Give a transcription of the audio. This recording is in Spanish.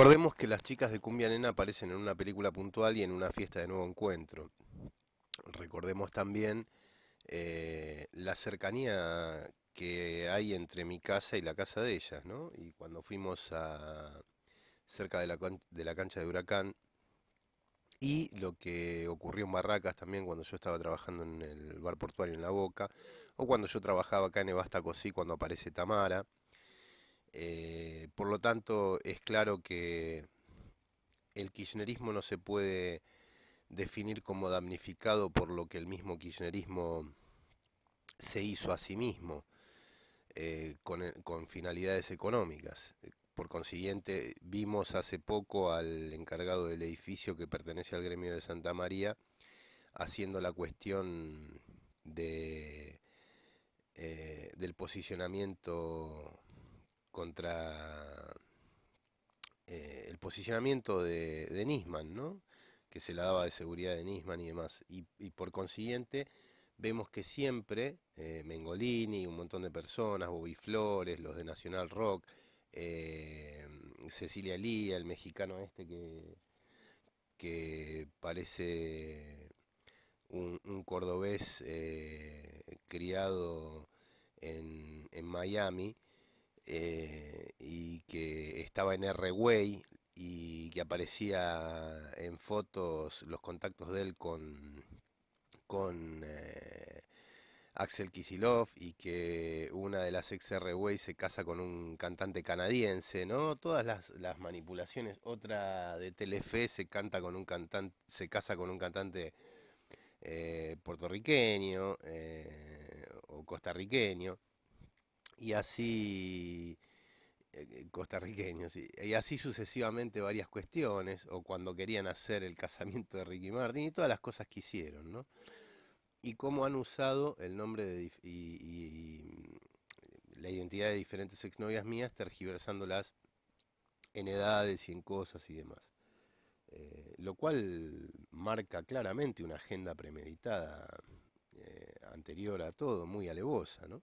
Recordemos que las chicas de Cumbia Nena aparecen en una película puntual y en una fiesta de nuevo encuentro. Recordemos también eh, la cercanía que hay entre mi casa y la casa de ellas, ¿no? Y cuando fuimos a, cerca de la, cancha de Huracán y lo que ocurrió en Barracas también cuando yo estaba trabajando en el bar portuario en La Boca o cuando yo trabajaba acá en Evasta Cosí cuando aparece Tamara. Eh, por lo tanto, es claro que el kirchnerismo no se puede definir como damnificado por lo que el mismo kirchnerismo se hizo a sí mismo eh, eh, con, finalidades económicas. Por consiguiente, vimos hace poco al encargado del edificio que pertenece al gremio de Santa María haciendo la cuestión de, eh, del posicionamiento contra eh, el posicionamiento de, Nisman, ¿no? que se la daba de seguridad de Nisman y demás. Y, por consiguiente, vemos que siempre eh, Mengolini, un montón de personas, Bobby Flores, los de Nacional Rock, eh, Cecilia Lía, el mexicano este que, que parece un, cordobés criado en, en Miami, eh, y que estaba en R-Way y que aparecía en fotos los contactos de él con, con eh, Axel Kisilov y que una de las ex R-Way se casa con un cantante canadiense, ¿no? Todas las, manipulaciones, otra de Telefe se, canta con un cantante, se casa con un cantante eh, puertorriqueño o costarriqueño y así eh, eh, costarriqueños, y así sucesivamente varias cuestiones, o cuando querían hacer el casamiento de Ricky Martin, y todas las cosas que hicieron, ¿no? Y cómo han usado el nombre de, y, la identidad de diferentes exnovias mías, tergiversándolas en edades y en cosas y demás. Eh, lo cual marca claramente una agenda premeditada anterior a todo, muy alevosa, ¿no?